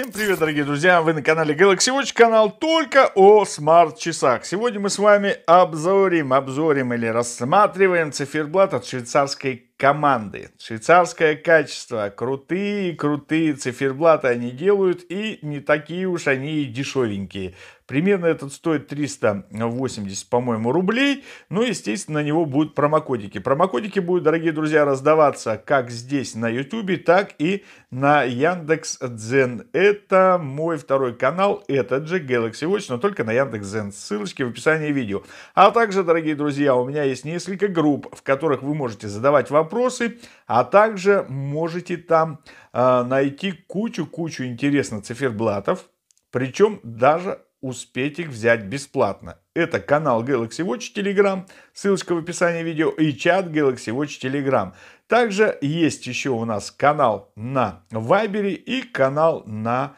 Всем привет, дорогие друзья! Вы на канале Galaxy Watch, канал только о смарт-часах. Сегодня мы с вами обзорим, обзорим или рассматриваем циферблат от швейцарской команды. Швейцарское качество. Крутые, крутые циферблаты они делают и не такие уж они и дешевенькие. Примерно этот стоит 380, по-моему, рублей. Ну, естественно, на него будут промокодики. Промокодики будут, дорогие друзья, раздаваться как здесь на YouTube, так и на Яндекс Дзен. Это мой второй канал, этот же Galaxy Watch, но только на Яндекс Дзен. Ссылочки в описании видео. А также, дорогие друзья, у меня есть несколько групп, в которых вы можете задавать вопросы вопросы, а также можете там э, найти кучу-кучу интересных циферблатов, причем даже успеть их взять бесплатно. Это канал Galaxy Watch Telegram, ссылочка в описании видео, и чат Galaxy Watch Telegram. Также есть еще у нас канал на Viber и канал на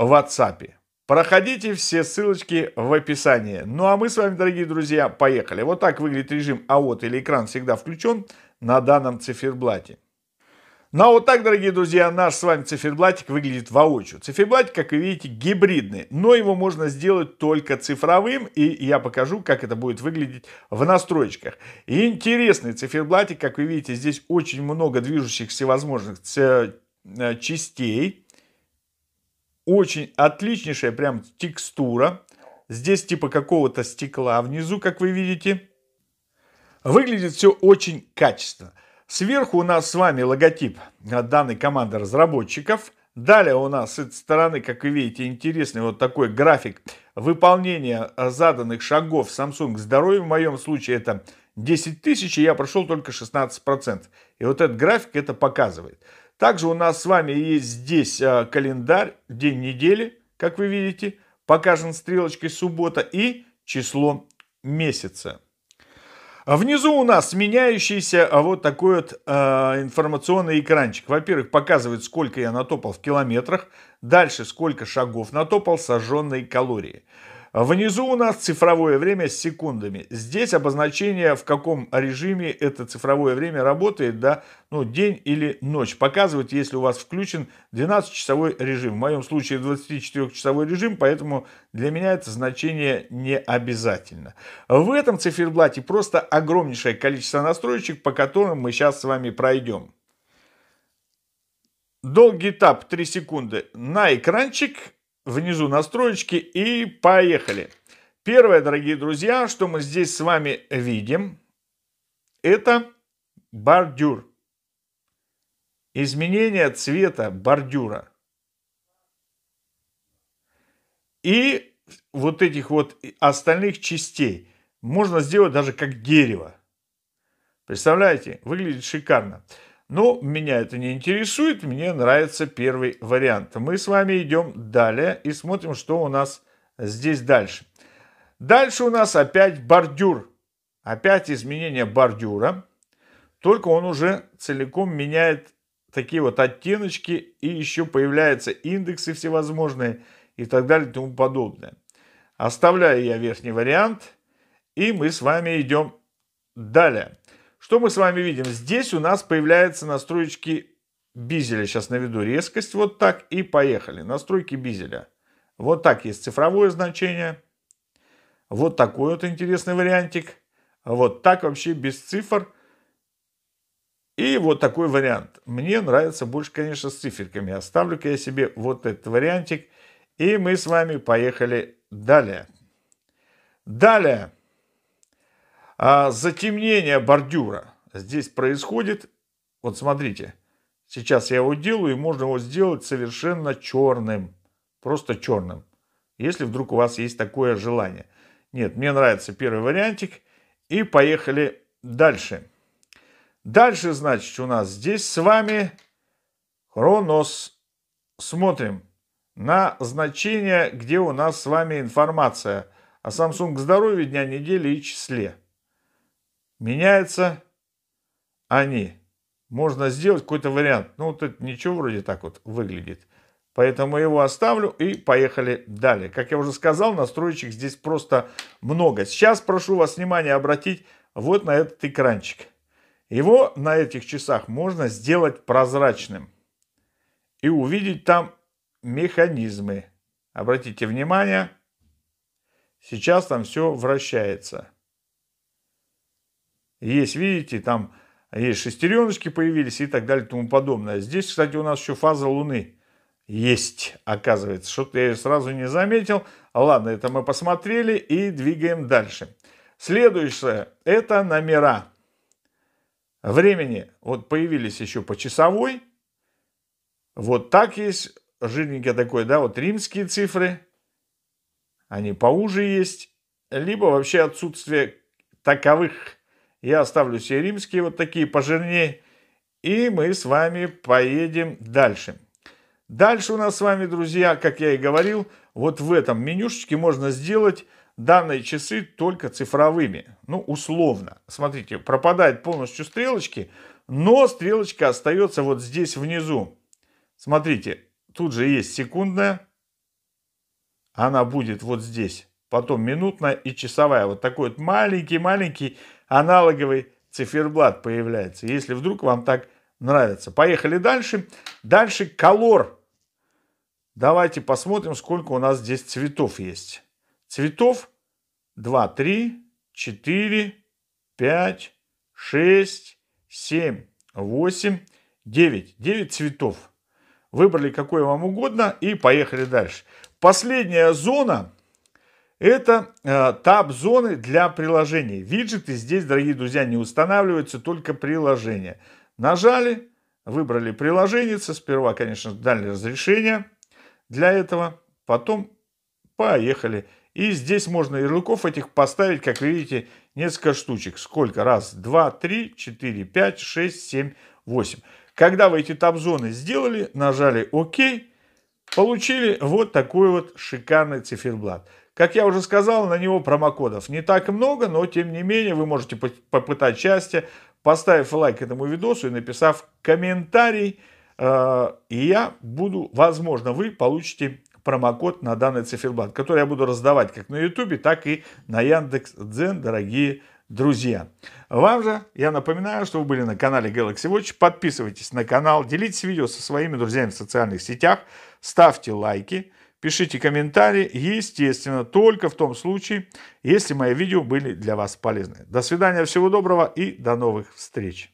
WhatsApp. Проходите все ссылочки в описании. Ну а мы с вами, дорогие друзья, поехали. Вот так выглядит режим А вот или экран всегда включен на данном циферблате. Ну а вот так, дорогие друзья, наш с вами циферблатик выглядит воочию. Циферблатик, как вы видите, гибридный, но его можно сделать только цифровым, и я покажу, как это будет выглядеть в настройках. И интересный циферблатик, как вы видите, здесь очень много движущихся возможных э, частей. Очень отличнейшая прям текстура. Здесь типа какого-то стекла внизу, как вы видите. Выглядит все очень качественно. Сверху у нас с вами логотип данной команды разработчиков. Далее у нас с этой стороны, как вы видите, интересный вот такой график выполнения заданных шагов Samsung здоровья. В моем случае это 10 тысяч, и я прошел только 16%. И вот этот график это показывает. Также у нас с вами есть здесь а, календарь, день недели, как вы видите, покажен стрелочкой суббота и число месяца. А внизу у нас меняющийся а, вот такой вот информационный экранчик. Во-первых, показывает, сколько я натопал в километрах. Дальше, сколько шагов натопал, сожженные калории. Внизу у нас цифровое время с секундами. Здесь обозначение, в каком режиме это цифровое время работает, да, ну, день или ночь. Показывает, если у вас включен 12-часовой режим. В моем случае 24-часовой режим, поэтому для меня это значение не обязательно. В этом циферблате просто огромнейшее количество настроечек, по которым мы сейчас с вами пройдем. Долгий этап 3 секунды на экранчик внизу настроечки и поехали. Первое, дорогие друзья, что мы здесь с вами видим, это бордюр. Изменение цвета бордюра. И вот этих вот остальных частей можно сделать даже как дерево. Представляете? Выглядит шикарно. Но ну, меня это не интересует, мне нравится первый вариант. Мы с вами идем далее и смотрим, что у нас здесь дальше. Дальше у нас опять бордюр. Опять изменение бордюра. Только он уже целиком меняет такие вот оттеночки и еще появляются индексы всевозможные и так далее и тому подобное. Оставляю я верхний вариант и мы с вами идем далее. Что мы с вами видим? Здесь у нас появляются настройки бизеля. Сейчас наведу резкость вот так и поехали. Настройки бизеля. Вот так есть цифровое значение. Вот такой вот интересный вариантик. Вот так вообще без цифр. И вот такой вариант. Мне нравится больше, конечно, с циферками. Оставлю-ка я себе вот этот вариантик. И мы с вами поехали далее. Далее. А затемнение бордюра здесь происходит. Вот смотрите, сейчас я его делаю, и можно его сделать совершенно черным. Просто черным. Если вдруг у вас есть такое желание. Нет, мне нравится первый вариантик. И поехали дальше. Дальше, значит, у нас здесь с вами Хронос. Смотрим на значение, где у нас с вами информация о Samsung здоровье, дня недели и числе меняется они. Можно сделать какой-то вариант. Ну, вот это ничего вроде так вот выглядит. Поэтому его оставлю и поехали далее. Как я уже сказал, настроечек здесь просто много. Сейчас прошу вас внимание обратить вот на этот экранчик. Его на этих часах можно сделать прозрачным и увидеть там механизмы. Обратите внимание, сейчас там все вращается. Есть, видите, там есть шестереночки появились и так далее и тому подобное. Здесь, кстати, у нас еще фаза Луны есть, оказывается. Что-то я сразу не заметил. Ладно, это мы посмотрели и двигаем дальше. Следующее – это номера времени. Вот появились еще по часовой. Вот так есть жирненько такой, да, вот римские цифры. Они поуже есть. Либо вообще отсутствие таковых я оставлю все римские вот такие пожирнее. И мы с вами поедем дальше. Дальше у нас с вами, друзья, как я и говорил, вот в этом менюшечке можно сделать данные часы только цифровыми. Ну, условно. Смотрите, пропадает полностью стрелочки, но стрелочка остается вот здесь внизу. Смотрите, тут же есть секундная. Она будет вот здесь. Потом минутная и часовая. Вот такой вот маленький-маленький аналоговый циферблат появляется, если вдруг вам так нравится. Поехали дальше. Дальше колор. Давайте посмотрим, сколько у нас здесь цветов есть. Цветов 2, 3, 4, 5, 6, 7, 8, 9. 9 цветов. Выбрали какой вам угодно и поехали дальше. Последняя зона это э, таб-зоны для приложений. Виджеты здесь, дорогие друзья, не устанавливаются, только приложения. Нажали, выбрали приложение. Сперва, конечно, дали разрешение для этого. Потом поехали. И здесь можно ярлыков этих поставить, как видите, несколько штучек. Сколько? Раз, два, три, четыре, пять, шесть, семь, восемь. Когда вы эти таб-зоны сделали, нажали ОК, получили вот такой вот шикарный циферблат. Как я уже сказал, на него промокодов не так много, но тем не менее вы можете попытать счастье, поставив лайк этому видосу и написав комментарий, э, и я буду, возможно, вы получите промокод на данный циферблат, который я буду раздавать как на YouTube, так и на Яндекс.Дзен, дорогие друзья. Вам же я напоминаю, что вы были на канале Galaxy Watch. Подписывайтесь на канал, делитесь видео со своими друзьями в социальных сетях, ставьте лайки. Пишите комментарии, естественно, только в том случае, если мои видео были для вас полезны. До свидания, всего доброго и до новых встреч.